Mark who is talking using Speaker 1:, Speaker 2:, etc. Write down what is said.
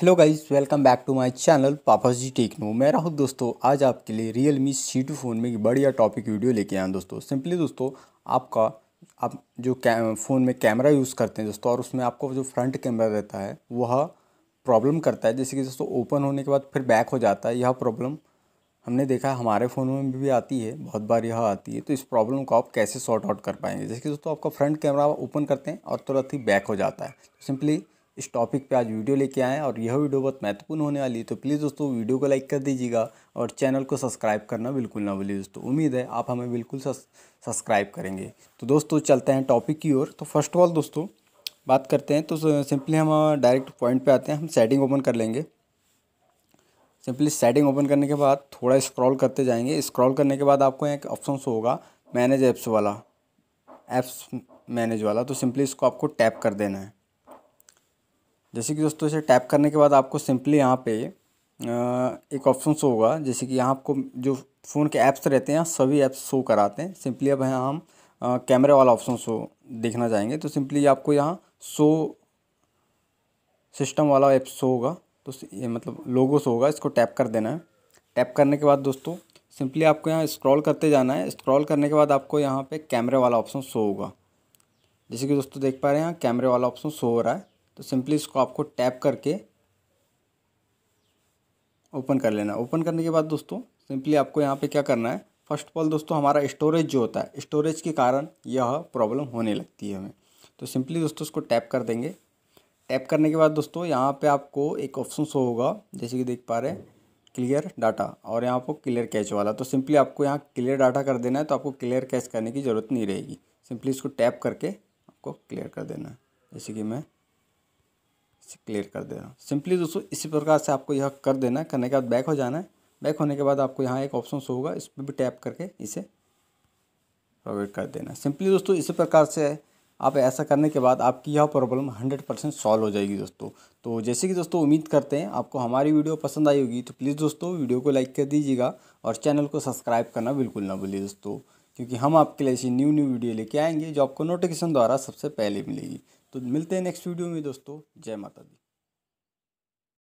Speaker 1: hello guys welcome back to my channel papa ji techno मैं राहुल दोस्तों आज आपके लिए Realme C two phone में एक बढ़िया टॉपिक वीडियो लेके आया दोस्तों सिंपली दोस्तों आपका आप जो फ़ोन में कैमरा यूज़ करते हैं दोस्तों और उसमें आपको जो फ्रंट कैमरा रहता है वह प्रॉब्लम करता है जैसे कि दोस्तों ओपन होने के बाद फिर बैक हो जाता है यह प्रॉब्लम हमने देखा हमारे फ़ोन में भी आती है बहुत बार यह आती है तो इस प्रॉब्लम को आप कैसे सॉर्ट आउट कर पाएंगे जैसे कि दोस्तों आपका फ्रंट कैमरा ओपन करते हैं और तुरंत ही बैक हो जाता है सिंपली इस टॉपिक पे आज वीडियो लेके आए हैं और यह वीडियो बहुत महत्वपूर्ण होने वाली है तो प्लीज़ दोस्तों वीडियो को लाइक कर दीजिएगा और चैनल को सब्सक्राइब करना बिल्कुल ना भूलिए दोस्तों उम्मीद है आप हमें बिल्कुल सब्सक्राइब करेंगे तो दोस्तों चलते हैं टॉपिक की ओर तो फर्स्ट ऑफ ऑल दोस्तों बात करते हैं तो सिंपली हम डायरेक्ट पॉइंट पर आते हैं हम सेटिंग ओपन कर लेंगे सिंपली सेटिंग ओपन करने के बाद थोड़ा स्क्रॉल करते जाएंगे स्क्रॉल करने के बाद आपको एक ऑप्शन शो होगा मैनेज ऐप्स वाला ऐप्स मैनेज वाला तो सिंपली इसको आपको टैप कर देना है जैसे कि दोस्तों इसे टैप करने के बाद आपको सिंपली यहाँ पे एक ऑप्शन शो होगा जैसे कि यहाँ आपको जो फ़ोन के ऐप्स रहते हैं सभी ऐप्स शो कराते हैं सिंपली अब यहाँ हम कैमरे वाला ऑप्शन शो देखना चाहेंगे तो सिंपली आपको यहाँ शो सिस्टम वाला ऐप शो होगा तो ये मतलब लोगो शो होगा इसको टैप कर देना है टैप करने के बाद दोस्तों सिंपली आपको यहाँ स्क्रॉल करते जाना है स्क्रॉल करने के बाद आपको यहाँ पे कैमरे वाला ऑप्शन शो होगा जैसे कि दोस्तों देख पा रहे हैं यहाँ कैमरे वाला ऑप्शन शो हो रहा है तो सिंपली इसको आपको टैप करके ओपन कर लेना ओपन करने के बाद दोस्तों सिंपली आपको यहाँ पे क्या करना है फर्स्ट ऑफ ऑल दोस्तों हमारा स्टोरेज जो होता है स्टोरेज के कारण यह प्रॉब्लम होने लगती है हमें तो सिंपली दोस्तों इसको टैप कर देंगे टैप करने के बाद दोस्तों यहाँ पे आपको एक ऑप्शन शो होगा जैसे कि देख पा रहे हैं क्लियर डाटा और यहाँ पर क्लियर कैच वाला तो सिंपली आपको यहाँ क्लियर डाटा कर देना है तो आपको क्लियर कैच करने की ज़रूरत नहीं रहेगी सिंपली इसको टैप करके आपको क्लियर कर देना है जैसे कि मैं इसे क्लियर कर देना सिंपली दोस्तों इसी प्रकार से आपको यह कर देना करने के बाद बैक हो जाना है बैक होने के बाद आपको यहाँ एक ऑप्शन शो होगा इस पर भी टैप करके इसे प्रोवाइड कर देना सिंपली दोस्तों इसी प्रकार से आप ऐसा करने के बाद आपकी यह प्रॉब्लम 100 परसेंट सॉल्व हो जाएगी दोस्तों तो जैसे कि दोस्तों उम्मीद करते हैं आपको हमारी वीडियो पसंद आई होगी तो प्लीज़ दोस्तों वीडियो को लाइक कर दीजिएगा और चैनल को सब्सक्राइब करना बिल्कुल ना भूलिए दोस्तों क्योंकि हम आपके लिए ऐसी न्यू न्यू वीडियो लेके आएंगे जो आपको नोटिफिकेशन द्वारा सबसे पहले मिलेगी तो मिलते हैं नेक्स्ट वीडियो में दोस्तों जय माता दी